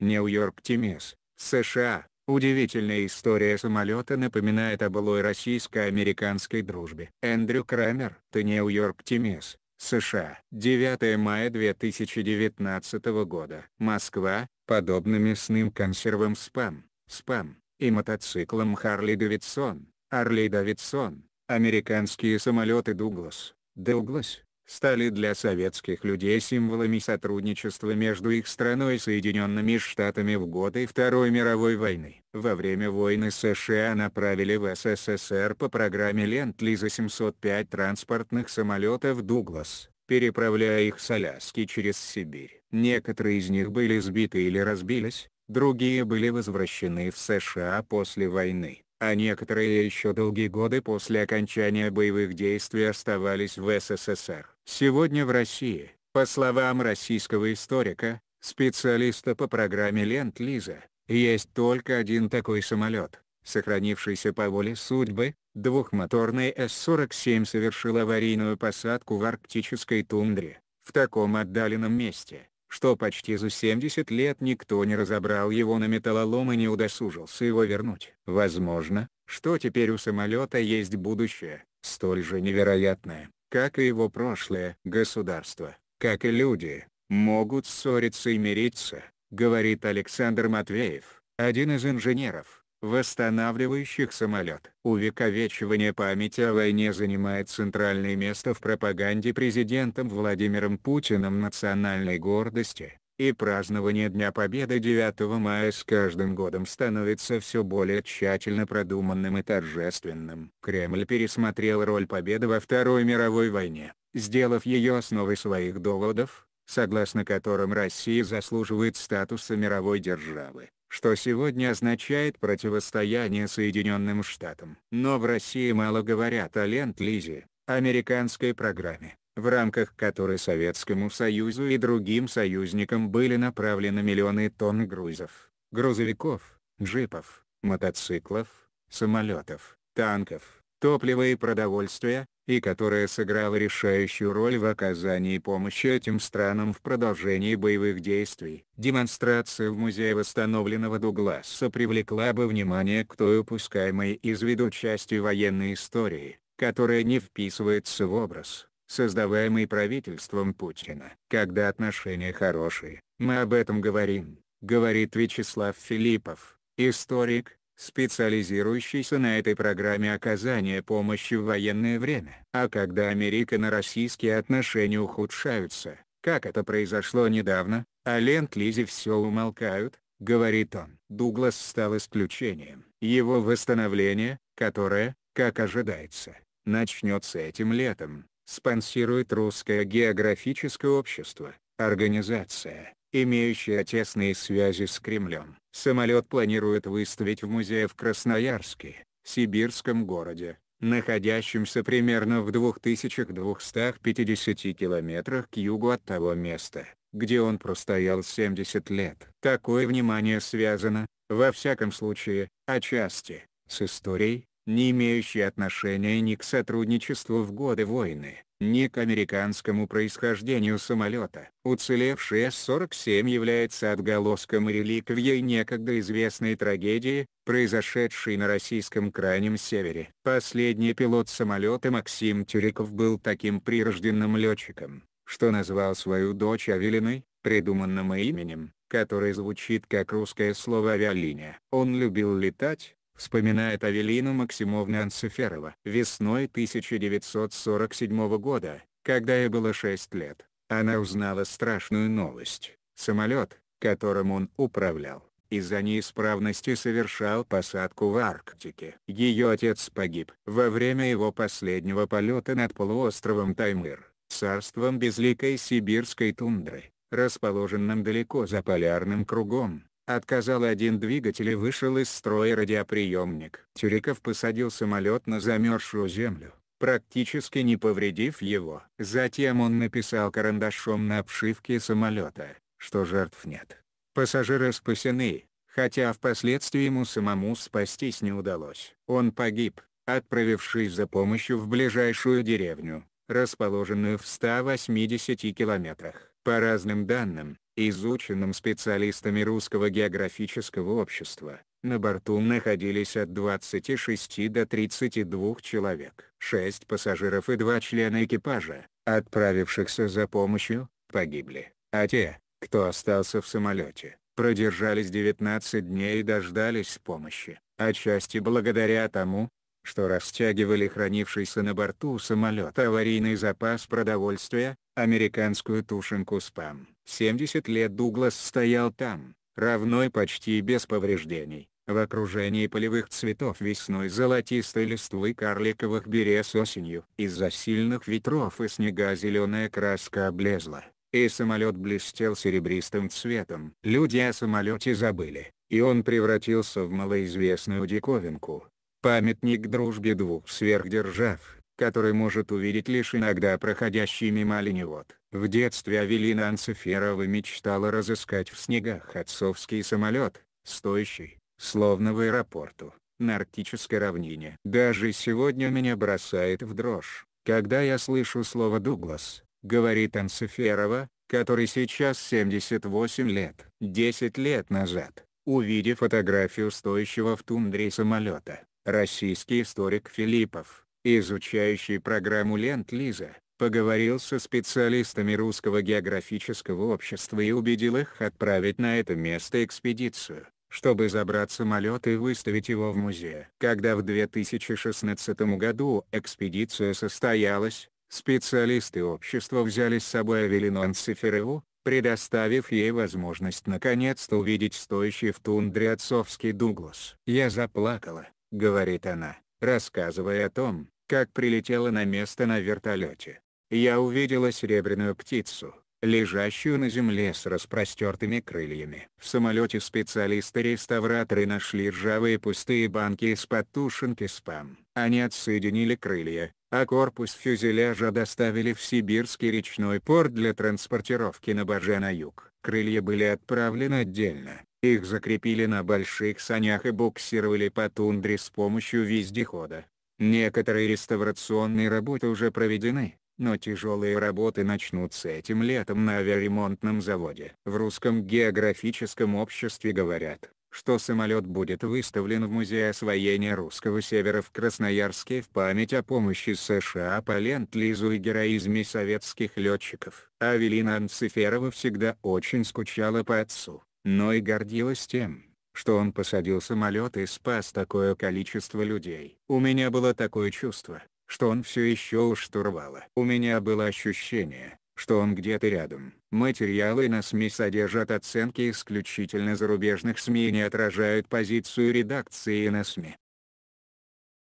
Нью-Йорк Тимис, США. Удивительная история самолета напоминает о былой российско-американской дружбе. Эндрю Крамер, ты Нью-Йорк Тимис, США. 9 мая 2019 года. Москва, подобно мясным консервам спам, спам, и мотоциклам Харли Давидсон, Арли Давидсон, американские самолеты Дуглас, Дуглас, стали для советских людей символами сотрудничества между их страной и Соединенными Штатами в годы Второй мировой войны. Во время войны США направили в СССР по программе Ленд-Лиза 705 транспортных самолетов «Дуглас», переправляя их с Аляски через Сибирь. Некоторые из них были сбиты или разбились, другие были возвращены в США после войны а некоторые еще долгие годы после окончания боевых действий оставались в СССР. Сегодня в России, по словам российского историка, специалиста по программе Ленд-Лиза, есть только один такой самолет, сохранившийся по воле судьбы, двухмоторный С-47 совершил аварийную посадку в арктической тундре, в таком отдаленном месте, что почти за 70 лет никто не разобрал его на металлолом и не удосужился его вернуть. Возможно, что теперь у самолета есть будущее, столь же невероятное, как и его прошлое. Государство, как и люди, могут ссориться и мириться, говорит Александр Матвеев, один из инженеров, восстанавливающих самолет. Увековечивание памяти о войне занимает центральное место в пропаганде президентом Владимиром Путиным национальной гордости и празднование Дня Победы 9 мая с каждым годом становится все более тщательно продуманным и торжественным. Кремль пересмотрел роль Победы во Второй мировой войне, сделав ее основой своих доводов, согласно которым Россия заслуживает статуса мировой державы что сегодня означает противостояние Соединенным Штатам. Но в России мало говорят о Ленд-Лизе, американской программе, в рамках которой Советскому Союзу и другим союзникам были направлены миллионы тонн грузов, грузовиков, джипов, мотоциклов, самолетов, танков, топлива и продовольствия, и которая сыграла решающую роль в оказании помощи этим странам в продолжении боевых действий. Демонстрация в музее восстановленного Дугласа привлекла бы внимание к той упускаемой из виду части военной истории, которая не вписывается в образ создаваемый правительством Путина. Когда отношения хорошие, мы об этом говорим, говорит Вячеслав Филиппов, историк, специализирующийся на этой программе оказания помощи в военное время. А когда Америка на российские отношения ухудшаются, как это произошло недавно, о а Ленд-Лизе все умолкают, говорит он. Дуглас стал исключением. Его восстановление, которое, как ожидается, начнется этим летом, спонсирует Русское географическое общество, организация, имеющая тесные связи с Кремлем. Самолет планирует выставить в музее в Красноярске, сибирском городе, находящемся примерно в 2250 километрах к югу от того места, где он простоял 70 лет. Такое внимание связано, во всяком случае, отчасти, с историей, не имеющий отношения ни к сотрудничеству в годы войны, ни к американскому происхождению самолета. Уцелевший С-47 является отголоском реликвией некогда известной трагедии, произошедшей на российском крайнем севере. Последний пилот самолета Максим Тюриков был таким прирожденным летчиком, что назвал свою дочь Авелиной, придуманным именем, которое звучит как русское слово «авиалиния». Он любил летать, вспоминает Авелина Максимовна Анциферова. Весной 1947 года, когда ей было 6 лет, она узнала страшную новость. Самолет, которым он управлял, из-за неисправности совершал посадку в Арктике. Ее отец погиб во время его последнего полета над полуостровом Таймыр, царством безликой сибирской тундры, расположенным далеко за полярным кругом. Отказал один двигатель и вышел из строя радиоприемник. Тюриков посадил самолет на замерзшую землю, практически не повредив его. Затем он написал карандашом на обшивке самолета, что жертв нет. Пассажиры спасены, хотя впоследствии ему самому спастись не удалось. Он погиб, отправившись за помощью в ближайшую деревню, расположенную в 180 километрах. По разным данным, Изученным специалистами Русского географического общества. На борту находились от 26 до 32 человек. шесть пассажиров и два члена экипажа, отправившихся за помощью, погибли, а те, кто остался в самолете, продержались 19 дней и дождались помощи, отчасти благодаря тому, что растягивали хранившийся на борту самолета аварийный запас продовольствия, американскую тушенку «Спам». 70 лет Дуглас стоял там, равной почти без повреждений, в окружении полевых цветов весной золотистой листвы карликовых берез осенью. Из-за сильных ветров и снега зеленая краска облезла, и самолет блестел серебристым цветом. Люди о самолете забыли, и он превратился в малоизвестную диковинку. Памятник дружбе двух сверхдержав, который может увидеть лишь иногда проходящий мимо оленевод. В детстве Авелина Анциферова мечтала разыскать в снегах отцовский самолет, стоящий, словно в аэропорту, на арктической равнине. Даже сегодня меня бросает в дрожь, когда я слышу слово «Дуглас», говорит Анциферова, который сейчас 78 лет. 10 лет назад, увидев фотографию стоящего в тундре самолета, Российский историк Филиппов, изучающий программу Ленд-Лиза, поговорил со специалистами Русского географического общества и убедил их отправить на это место экспедицию, чтобы забрать самолет и выставить его в музее. Когда в 2016 году экспедиция состоялась, специалисты общества взяли с собой Авелину Анциферову, предоставив ей возможность наконец-то увидеть стоящий в тундре отцовский Дуглас. Я заплакала, — говорит она, рассказывая о том, как прилетела на место на вертолете. «Я увидела серебряную птицу, лежащую на земле с распростертыми крыльями. В самолете специалисты-реставраторы нашли ржавые пустые банки из-под тушенки спам. Они отсоединили крылья, а корпус фюзеляжа доставили в сибирский речной порт для транспортировки на Баже на юг. Крылья были отправлены отдельно, их закрепили на больших санях и буксировали по тундре с помощью вездехода. Некоторые реставрационные работы уже проведены, но тяжелые работы начнутся этим летом на авиаремонтном заводе. В Русском географическом обществе говорят, что самолет будет выставлен в Музее освоения русского севера в Красноярске в память о помощи США по ленд-лизу и героизме советских летчиков. Авелина Анциферова всегда очень скучала по отцу но и гордилась тем, что он посадил самолет и спас такое количество людей. У меня было такое чувство, что он все еще у штурвала. У меня было ощущение, что он где-то рядом. Материалы на СМИ содержат оценки исключительно зарубежных СМИ и не отражают позицию редакции на СМИ.